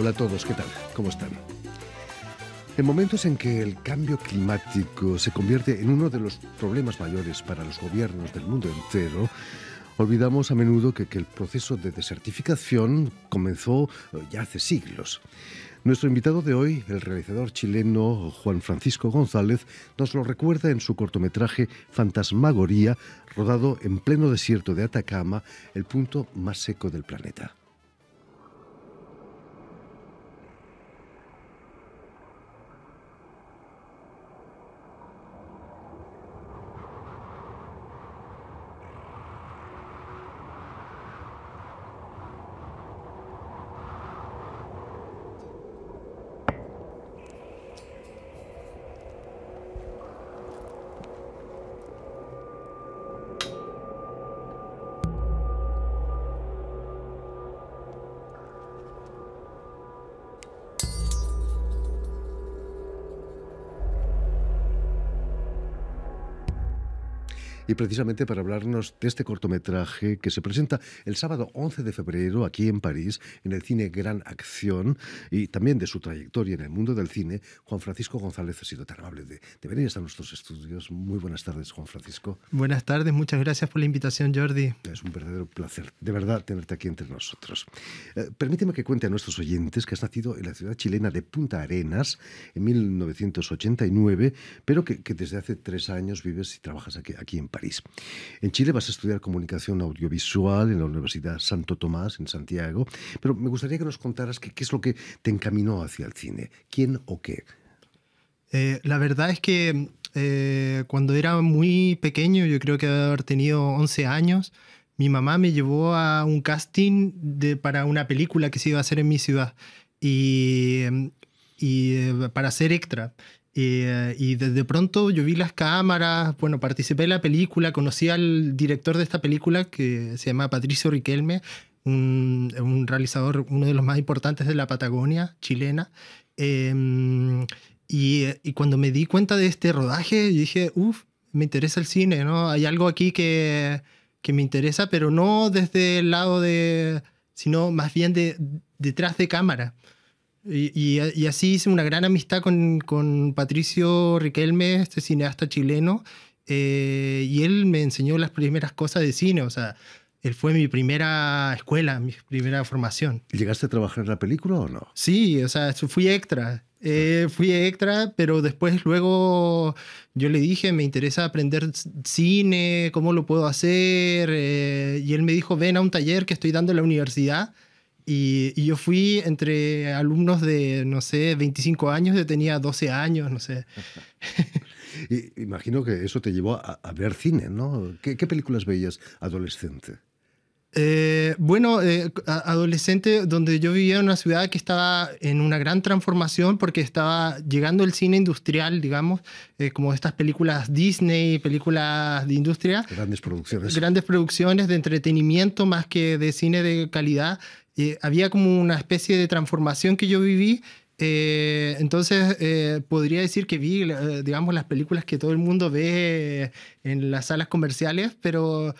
Hola a todos, ¿qué tal? ¿Cómo están? En momentos en que el cambio climático se convierte en uno de los problemas mayores para los gobiernos del mundo entero, Olvidamos a menudo que, el proceso de desertificación comenzó eh, ya hace siglos. Nuestro invitado de hoy, el realizador chileno Juan Francisco González, nos lo recuerda en su cortometraje Fantasmagoría, rodado en pleno desierto de Atacama, el punto más seco del planeta. y precisamente para hablarnos de este cortometraje que se presenta el sábado 11 de febrero aquí en París, en el cine Gran Acción, y también de su trayectoria en el mundo del cine, Juan Francisco González ha sido tan amable de, de venir hasta nuestros estudios. Muy buenas tardes, Juan Francisco. Buenas tardes, muchas gracias por la invitación, Jordi. Es un verdadero placer, de verdad, tenerte aquí entre nosotros. Eh, permíteme que cuente a nuestros oyentes que has nacido en la ciudad chilena de Punta Arenas en 1989, pero que, desde hace tres años vives y trabajas aquí, aquí en París. En Chile vas a estudiar comunicación audiovisual en la Universidad Santo Tomás, en Santiago, pero me gustaría que nos contaras qué, es lo que te encaminó hacia el cine, quién o qué. Eh, la verdad es que eh, cuando era muy pequeño, yo creo que haber tenido 11 años, mi mamá me llevó a un casting para una película que se iba a hacer en mi ciudad. Y em, y, eh, para hacer extra. Eh, y desde pronto yo vi las cámaras, bueno, participé en la película, conocí al director de esta película que se llama Patricio Riquelme, un, realizador, uno de los más importantes de la Patagonia chilena. Em, y, eh, y, cuando me di cuenta de este rodaje, dije, uff, me interesa el cine, ¿no? Hay algo aquí que, que me interesa, pero no desde el lado de, sino más bien de, detrás de cámara. Y, así hice una gran amistad con, Patricio Riquelme, este cineasta chileno, eh, y él me enseñó las primeras cosas de cine, o sea, él fue mi primera escuela, mi primera formación. ¿Llegaste a trabajar en la película o no? Sí, o sea, fui extra. Eh, fui extra, pero después luego yo le dije, me interesa aprender cine, cómo lo puedo hacer, eh, y él me dijo, ven a un taller que estoy dando en la universidad y, yo fui entre alumnos de, no sé, 25 años, yo tenía 12 años, no sé. imagino que eso te llevó a, ver cine, ¿no? ¿Qué, películas veías adolescente? Eh, bueno, eh, adolescente, donde yo vivía en una ciudad que estaba en una gran transformación porque estaba llegando el cine industrial, digamos, eh, como estas películas Disney, películas de industria. Grandes producciones. Grandes producciones de entretenimiento más que de cine de calidad. Eh, había como una especie de transformación que yo viví. Eh, entonces, eh, podría decir que vi, digamos, las películas que todo el mundo ve en las salas comerciales, pero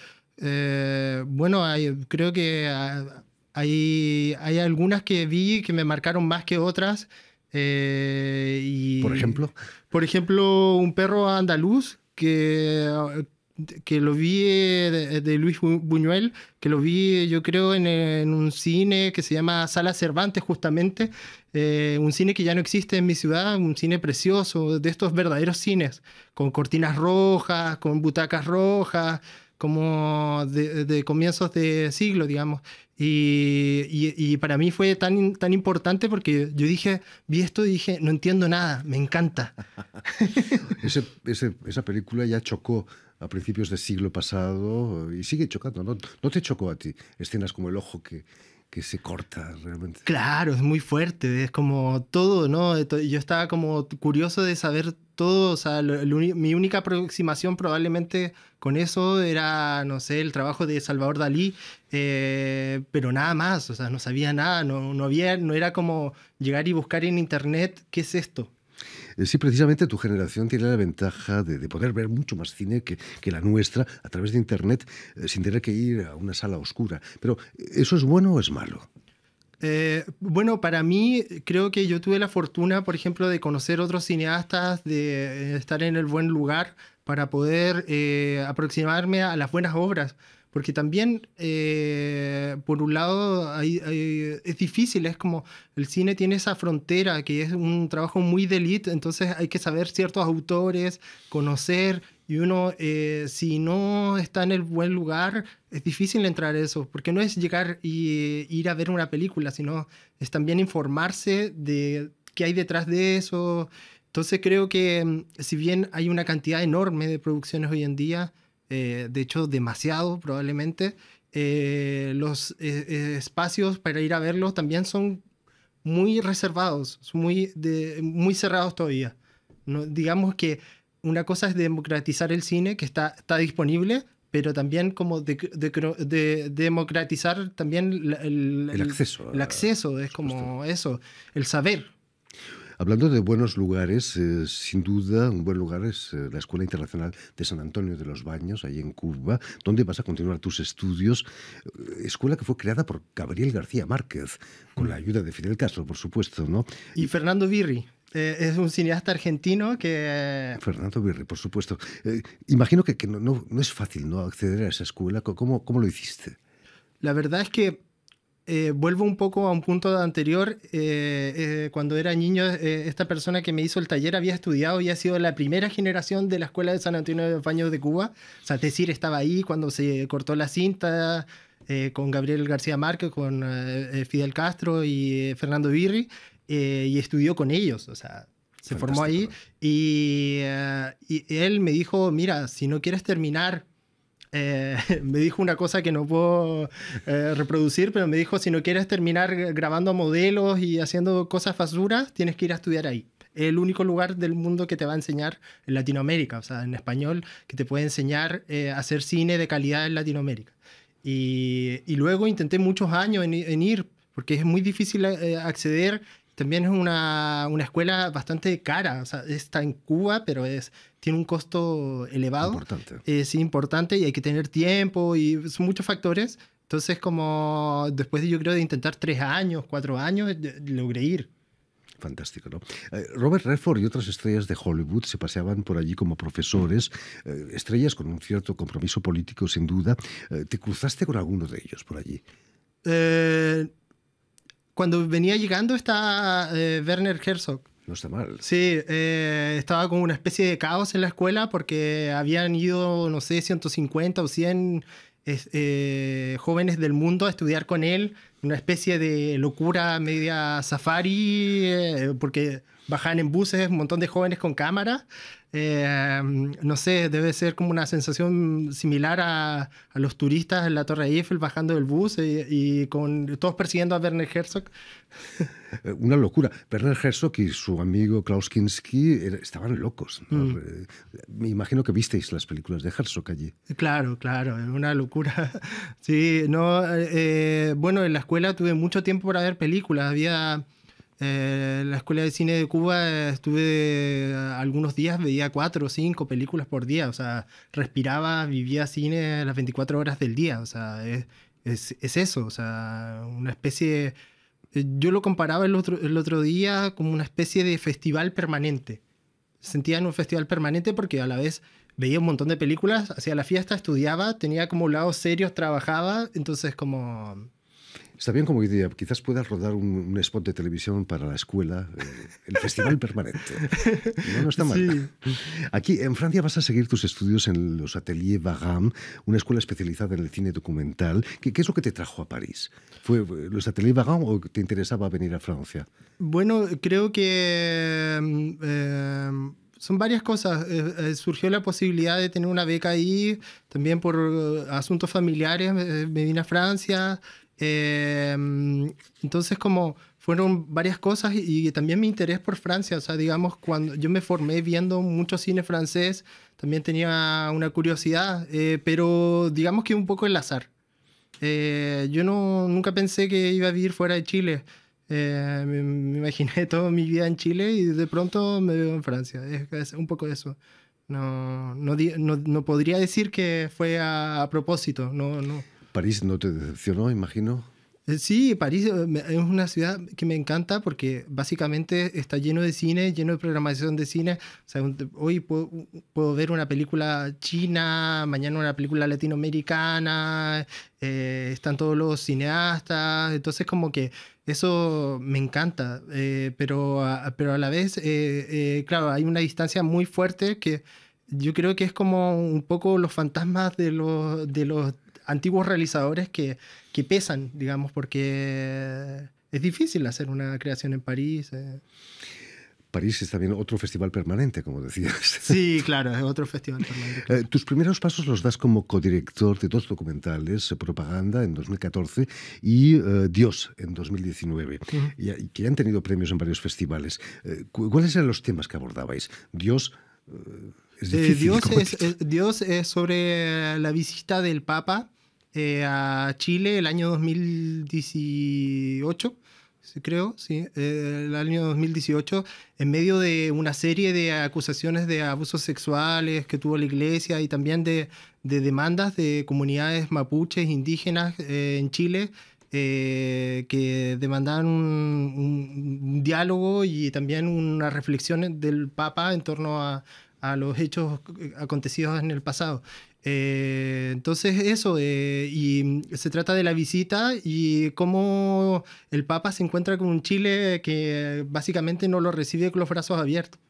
bueno, creo que ah, hay, hay algunas que vi que me marcaron más que otras. y, por ejemplo. Por ejemplo, un perro andaluz que que lo vi eh, eh, de, Luis Buñuel, que lo vi eh, yo creo en, un cine que se llama Sala Cervantes justamente, un cine que ya no existe en mi ciudad, un cine precioso, de estos verdaderos cines, con cortinas rojas, con butacas rojas, como de, comienzos de siglo, digamos. Y, y, para mí fue tan, tan importante porque yo dije, vi esto y dije, no entiendo nada, me encanta. esa película ya chocó a principios del siglo pasado eh, y sigue chocando. ¿no? ¿No, te chocó a ti escenas como el ojo que, que se corta realmente? Claro, es muy fuerte, es como todo, ¿no? Yo estaba como curioso de saber todo, o sea, mi única aproximación probablemente con eso era, no sé, el trabajo de Salvador Dalí, eh, pero nada más, o sea, no sabía nada, no, no, había, no era como llegar y buscar en internet qué es esto. Eh, sí, precisamente tu generación tiene la ventaja de, poder ver mucho más cine que, la nuestra a través de Internet eh, sin tener que ir a una sala oscura. Pero eh, ¿eso es bueno o es malo? bueno, para mí creo que yo tuve la fortuna, por ejemplo, de conocer otros cineastas, de estar en el buen lugar para poder aproximarme a las buenas obras. Porque también, eh, por un lado, es difícil, es como el cine tiene esa frontera que es un trabajo muy de elite, entonces hay que saber ciertos autores, conocer, y uno, eh, si no está en el buen lugar, es difícil entrar a eso, porque no es llegar y ir a ver una película, sino es también informarse de qué hay detrás de eso. Entonces creo que mm, si bien hay una cantidad enorme de producciones hoy en día, eh, de hecho demasiado probablemente. Eh, los eh, espacios para ir a verlos también son muy reservados, muy, cerrados todavía. digamos que una cosa es democratizar el cine, que está, disponible, pero también como democratizar también el, el acceso. El acceso, es como eso, el saber. Hablando de buenos lugares, eh, sin duda un buen lugar es eh, la Escuela Internacional de San Antonio de los Baños, ahí en Cuba, donde vas a continuar tus estudios. Eh, escuela que fue creada por Gabriel García Márquez, con la mm. ayuda de Fidel Castro, por supuesto, ¿no? Y Fernando Birri, es un cineasta argentino que... Fernando Birri, por supuesto. imagino que, que no, no, es fácil ¿no? acceder a esa escuela. ¿Cómo, lo hiciste? La verdad es que eh, vuelvo un poco a un punto anterior. Eh, eh, cuando era niño, esta persona que me hizo el taller había estudiado, y ha sido la primera generación de la Escuela de San Antonio de paños de Cuba. O sea, es decir, estaba ahí cuando se cortó la cinta con Gabriel García Márquez, con Fidel Castro y Fernando Birri, y estudió con ellos. O sea, se formó ahí. Y, y él me dijo, mira, si no quieres terminar eh, me dijo una cosa que no puedo eh, reproducir, pero me dijo, si no quieres terminar grabando modelos y haciendo cosas basuras, tienes que ir a estudiar ahí. el único lugar del mundo que te va a enseñar en Latinoamérica, o sea, en español, que te puede enseñar eh, a hacer cine de calidad en Latinoamérica. Y, luego intenté muchos años en ir, porque es muy difícil acceder también es una, una escuela bastante cara. está en Cuba, pero es, tiene un costo elevado. Importante. Es eh, importante y hay que tener tiempo y son muchos factores. Entonces, como después de, yo creo de intentar tres años, cuatro años, eh, logré ir fantástico, ¿no? Eh, Robert Redford y otras estrellas de Hollywood se paseaban por allí como profesores, estrellas con un cierto compromiso político, sin duda. ¿Te cruzaste con alguno de ellos por allí? Eh, cuando venía llegando estaba eh, Werner Herzog. No está mal. Sí, eh, estaba como una especie de caos en la escuela porque habían ido, no sé, 150 o 100 eh, jóvenes del mundo a estudiar con él, una especie de locura media safari, porque bajaban en buses un montón de jóvenes con cámara. Eh, no sé, debe ser como una sensación similar a, los turistas en la Torre Eiffel bajando del bus y, con todos persiguiendo a Werner Herzog. Eh, una locura. Werner Herzog y su amigo Klaus Kinski eh, estaban locos. Mm. Me imagino que visteis las películas de Herzog allí. Claro, claro, una locura. Sí, no, bueno, en la escuela tuve mucho tiempo para ver películas. Había eh, la Escuela de Cine de Cuba eh, estuve eh, algunos días, veía cuatro o cinco películas por día, o sea, respiraba, vivía cine las 24 horas del día, o sea, es, eso, o sea, una especie, yo lo comparaba el otro, el otro día como una especie de festival permanente, sentía en un festival permanente porque a la vez veía un montón de películas, hacía la fiesta, estudiaba, tenía como lados serios, trabajaba, entonces como Está bien como idea. Quizás puedas rodar un, spot de televisión para la escuela, eh, el festival permanente. No, está mal. Aquí, en Francia, vas a seguir tus estudios en los Ateliers Vagan, una escuela especializada en el cine documental. ¿Qué, es lo que te trajo a París? ¿Fue los Ateliers Vagan o te interesaba venir a Francia? Bueno, creo que... Mm, eh, son varias cosas. Eh, surgió la posibilidad de tener una beca ahí, también por asuntos familiares me, me, vine a Francia, Em, entonces, como fueron varias cosas y, también mi interés por Francia, o sea, digamos, cuando yo me formé viendo mucho cine francés, también tenía una curiosidad, eh, pero digamos que un poco el azar. Eh, yo no, nunca pensé que iba a vivir fuera de Chile. Eh, me, imaginé toda mi vida en Chile y de pronto me veo en Francia. Es, un poco eso. No no, no, podría decir que fue a, a propósito, no, no. París no te decepcionó, imagino. Eh, sí, París eh, es una ciudad que me encanta porque básicamente está lleno de cine, lleno de programación de cine. O sea, hoy puedo, ver una película china, mañana una película latinoamericana, eh, están todos los cineastas, entonces como que eso me encanta, pero, a, pero a la vez, claro, hay una distancia muy fuerte que yo creo que es como un poco los fantasmas de los, de los antiguos realizadores que, que pesan, digamos, porque es difícil hacer una creación en París. Eh. París es también otro festival permanente, como decías. Sí, claro, es otro festival permanente. Eh, tus primeros pasos los das como codirector de dos documentales, eh, Propaganda en 2014 y Dios en 2019, y, que han tenido premios en varios festivales. ¿Cuáles eran los temas que abordabais? Dios... Es difícil, Dios, Dios es sobre la visita del Papa eh, a Chile el año 2018, creo, sí, eh, el año 2018, en medio de una serie de acusaciones de abusos sexuales que tuvo la iglesia y también de, demandas de comunidades mapuches, indígenas eh, en Chile. que demandaban un, diálogo y también una reflexión del Papa en torno a, a los hechos acontecidos en el pasado. Eh, entonces eso, eh, y mm, se trata de la visita y cómo el Papa se encuentra con un Chile que básicamente no lo recibe con los brazos abiertos.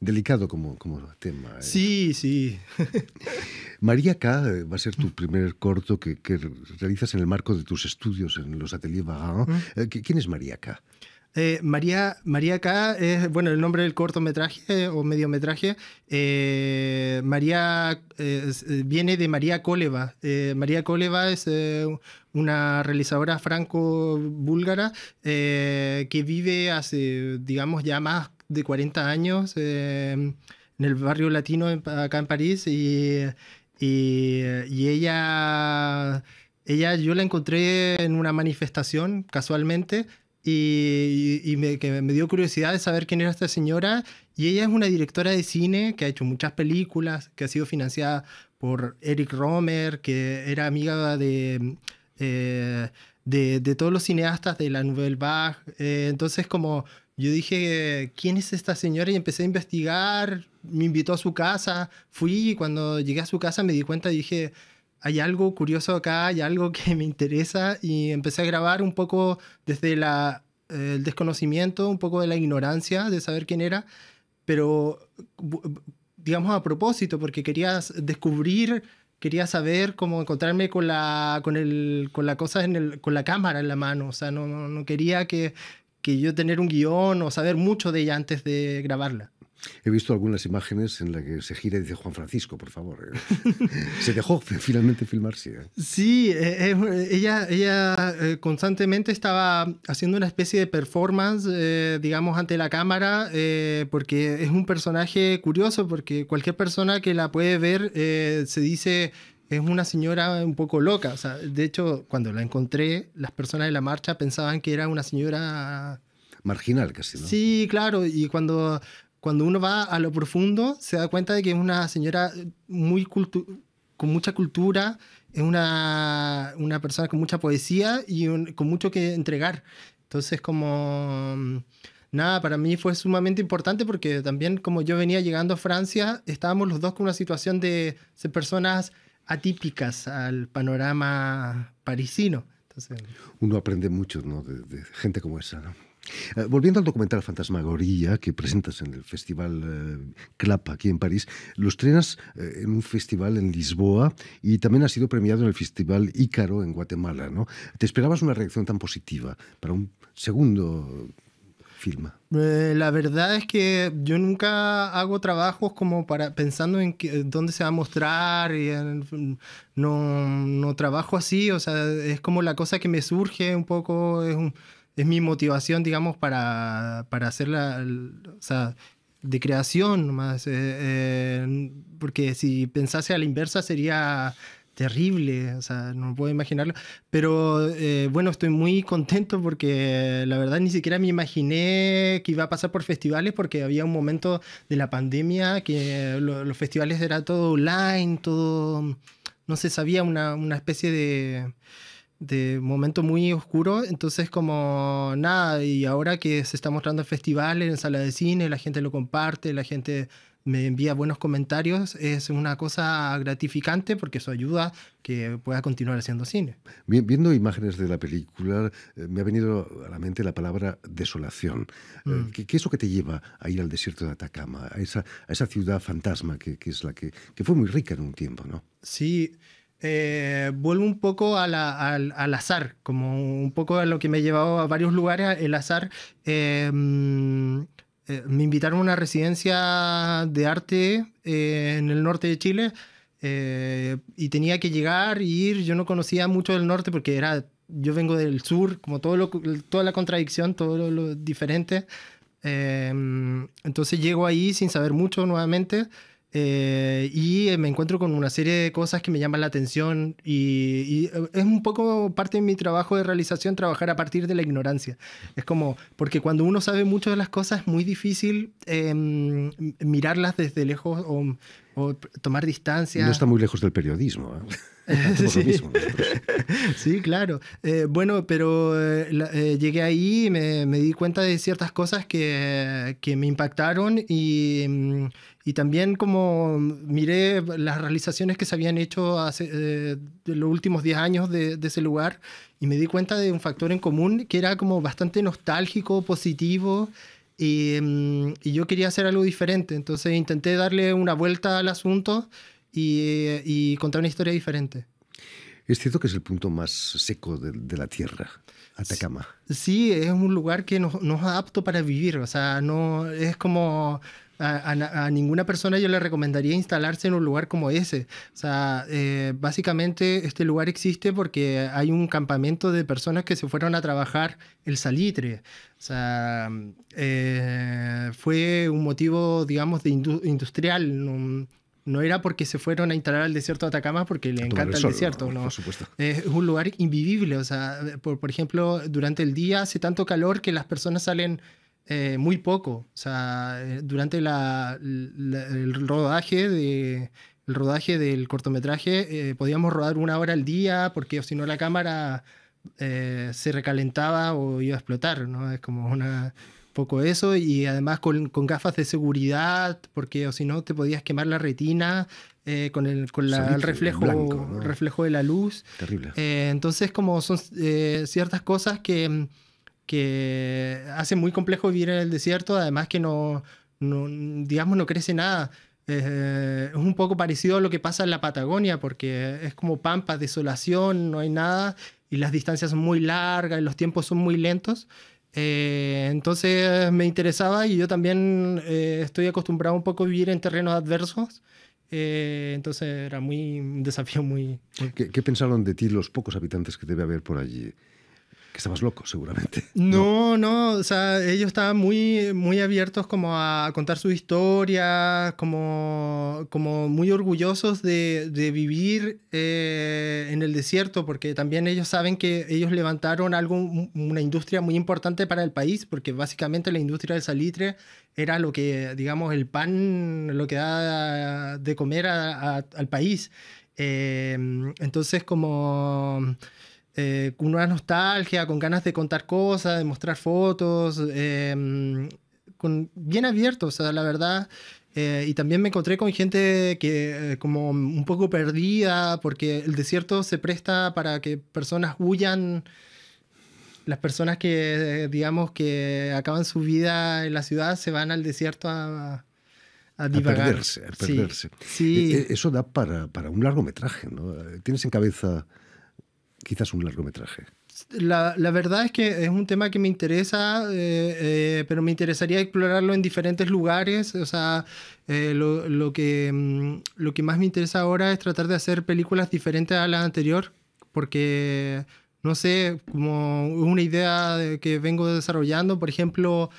Delicado como, como tema. Eh. Sí, sí. María K. va a ser tu primer corto que, realizas en el marco de tus estudios en los Ateliers ¿Quién es María K.? Eh, María, María K es, bueno, el nombre del cortometraje o mediometraje. Eh, María eh, viene de María Cóleva. María Cóleva es una realizadora franco-búlgara que vive hace, digamos, ya más de 40 años en el barrio latino acá en París y, y ella... Ella yo la encontré en una manifestación casualmente y, me, que me dio curiosidad de saber quién era esta señora. Y ella es una directora de cine que ha hecho muchas películas, que ha sido financiada por Eric Romer, que era amiga de, eh, de, todos los cineastas de la Nouvelle Vague. Eh, entonces, como yo dije, ¿quién es esta señora? Y empecé a investigar, me invitó a su casa, fui y cuando llegué a su casa me di cuenta y dije, hay algo curioso acá, hay algo que me interesa y empecé a grabar un poco desde el desconocimiento, un poco de la ignorancia de saber quién era, pero digamos a propósito, porque quería descubrir, quería saber cómo encontrarme con la, con el, con la cosa con la cámara en la mano, o sea, no, no, quería que, que yo tener un guión o saber mucho de ella antes de grabarla. He visto algunas imágenes en las que se gira y dice Juan Francisco, por favor. se dejó finalmente filmarse. sí. ¿eh? Sí, eh, eh, ella, ella constantemente estaba haciendo una especie de performance, digamos, ante la cámara, porque es un personaje curioso, porque cualquier persona que la puede ver se dice, es una señora un poco loca. O sea, de hecho, cuando la encontré, las personas de la marcha pensaban que era una señora... Marginal casi, ¿no? Sí, claro. Y cuando cuando uno va a lo profundo, se da cuenta de que es una señora muy con mucha cultura, es una, una, persona con mucha poesía y con mucho que entregar. Entonces, como mm, nada, para mí fue sumamente importante porque también como yo venía llegando a Francia, estábamos los dos con una situación de ser personas atípicas al panorama parisino. Entonces, Uno aprende mucho, ¿no? de gente como esa, ¿no? Eh, volviendo al documental Fantasmagoría que presentas en el Festival CLAPA eh, Clap aquí en París, lo estrenas eh, en un festival en Lisboa y también ha sido premiado en el Festival Ícaro en Guatemala. ¿no? ¿Te esperabas una reacción tan positiva para un segundo film? la verdad es que yo nunca hago trabajos como para pensando en dónde se va a mostrar y no, no trabajo así, o sea, es como la cosa que me surge un poco, es un es mi motivación, digamos, para, para hacer la, o sea, de creación más, eh, eh, porque si pensase a la inversa sería terrible, o sea, no puedo imaginarlo, pero eh, bueno, estoy muy contento porque la verdad ni siquiera me imaginé que iba a pasar por festivales porque había un momento de la pandemia que los festivales era todo online, todo, no se sabía, una especie de de momento muy oscuro, entonces como nada, y ahora que se está mostrando en festivales, en sala de cine, la gente lo comparte, la gente me envía buenos comentarios, es una cosa gratificante porque eso ayuda que pueda continuar haciendo cine. Viendo imágenes de la película, eh, me ha venido a la mente la palabra desolación. Eh, mm. ¿Qué, ¿Qué, es lo que te lleva a ir al desierto de Atacama, a esa, a esa ciudad fantasma que, que es la que, que, fue muy rica en un tiempo, no? Sí, eh, vuelvo un poco al, al, azar, como un poco a lo que me ha llevado a varios lugares, el azar. Eh, mm, eh, me invitaron a una residencia de arte en el norte de Chile y tenía que llegar y ir. Yo no conocía mucho del norte porque era, yo vengo del sur, como todo lo, toda la contradicción, todo lo, lo diferente. Mm, entonces llego ahí sin saber mucho nuevamente. Eh, y eh, me encuentro con una serie de cosas que me llaman la atención y, eh, es un poco parte de mi trabajo de realización trabajar a partir de la ignorancia. Es como, porque cuando uno sabe mucho de las cosas es muy difícil em, mirarlas desde lejos o, o, tomar distancia. No está muy lejos del periodismo. sí. claro. Eh, bueno, pero eh, eh, llegué ahí y me, di cuenta de ciertas cosas que, me impactaron mm, y, también como miré las realizaciones que se habían hecho hace los últimos 10 años de, ese lugar y me di cuenta de un factor en común que era como bastante nostálgico, positivo. Y, mm, y, yo quería hacer algo diferente. Entonces intenté darle una vuelta al asunto eh, y, contar una historia diferente. Es cierto que es el punto más seco de, la Tierra, Atacama. Sí, es un lugar que no, es apto para vivir, o sea, no es como... A, ninguna persona yo le recomendaría instalarse en un lugar como ese. O sea, eh, básicamente este lugar existe porque hay un campamento de personas que se fueron a trabajar el salitre. O sea, eh, fue un motivo, digamos, de industrial no era porque se fueron a instalar al desierto de Atacama porque le encanta el, desierto, no, supuesto. Es un lugar invivible, o sea, por, ejemplo, durante el día hace tanto calor que las personas salen eh, muy poco, o sea, eh, durante el rodaje de el rodaje del cortometraje eh, podíamos rodar una hora al día porque si no la cámara se recalentaba o iba a explotar, ¿no? Es como una poco eso y además con, con gafas de seguridad, porque o si no te podías quemar la retina eh, con el, con el reflejo, reflejo de la luz. Terrible. Eh, entonces, como son eh, ciertas cosas que, que hacen muy complejo vivir en el desierto, además que no, no digamos, no crece nada. es un poco parecido a lo que pasa en la Patagonia, porque es como pampa, desolación, no hay nada, y las distancias son muy largas, y los tiempos son muy lentos. Eh, entonces me interesaba y yo también eh, estoy acostumbrado un poco a vivir en terrenos adversos. Eh, entonces era muy, un desafío muy... ¿Qué pensaron de ti los pocos habitantes que debe haber por allí? Que estabas loco, seguramente. No, no, o sea, ellos estaban muy, muy abiertos como a contar su historia, como, como muy orgullosos de, de vivir eh, en el desierto, porque también ellos saben que ellos levantaron algo, una industria muy importante para el país, porque básicamente la industria del salitre era lo que, digamos, el pan, lo que da de comer al país. Eh, entonces, como... Eh, con una nostalgia, con ganas de contar cosas, de mostrar fotos, em, con, bien abierto o sea, la verdad. Eh, y también me encontré con gente que eh, como un poco perdida, porque el desierto se presta para que personas huyan. Las personas que, digamos, que acaban su vida en la ciudad se van al desierto a, a divagar. perderse, a perderse. Sí, e, e, Eso da para, para, un largometraje, ¿no? Tienes en cabeza quizás un largometraje? La, verdad es que es un tema que me interesa, eh, eh, pero me interesaría explorarlo en diferentes lugares. O sea, eh, lo, que, mm, lo que más me interesa ahora es tratar de hacer películas diferentes a las anterior, porque, no sé, como una idea que vengo desarrollando, por ejemplo,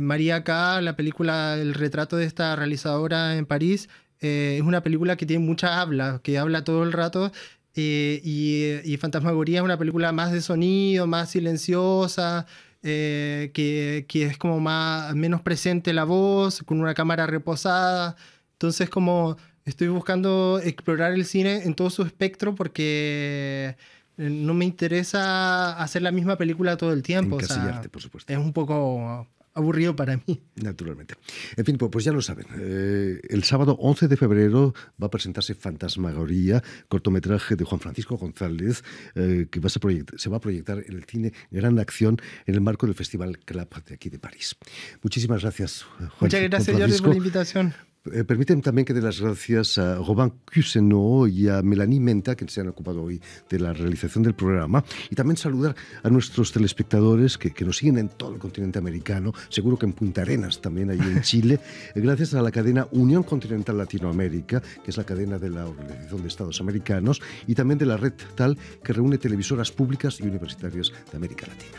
María K., la película, el retrato de esta realizadora en París, es una película que tiene mucha habla, que habla todo el rato eh, y, Fantasmagoría es una película más de sonido, más silenciosa, eh, que, es como más, menos presente la voz, con una cámara reposada. Entonces como estoy buscando explorar el cine en todo su espectro porque eh, no me interesa hacer la misma película todo el tiempo. por supuesto. Es un poco aburrido para mí. Naturalmente. En fin, pues, pues ya lo saben. Eh, el sábado 11 de febrero va a presentarse Fantasmagoría, cortometraje de Juan Francisco González, eh, que se va a proyectar en el cine Gran Acción en el marco del Festival CLAP de aquí de París. Muchísimas gracias, Juan Muchas gracias, por la invitación. Eh, Permítanme también que dé las gracias a Robin Cuseno y a Melanie Menta, que se han ocupado hoy de la realización del programa, y también saludar a nuestros telespectadores que, que nos siguen en todo el continente americano, seguro que en Punta Arenas también, ahí en Chile, eh, gracias a la cadena Unión Continental Latinoamérica, que es la cadena de la Organización de Estados Americanos, y también de la red TAL, que reúne televisoras públicas y universitarias de América Latina.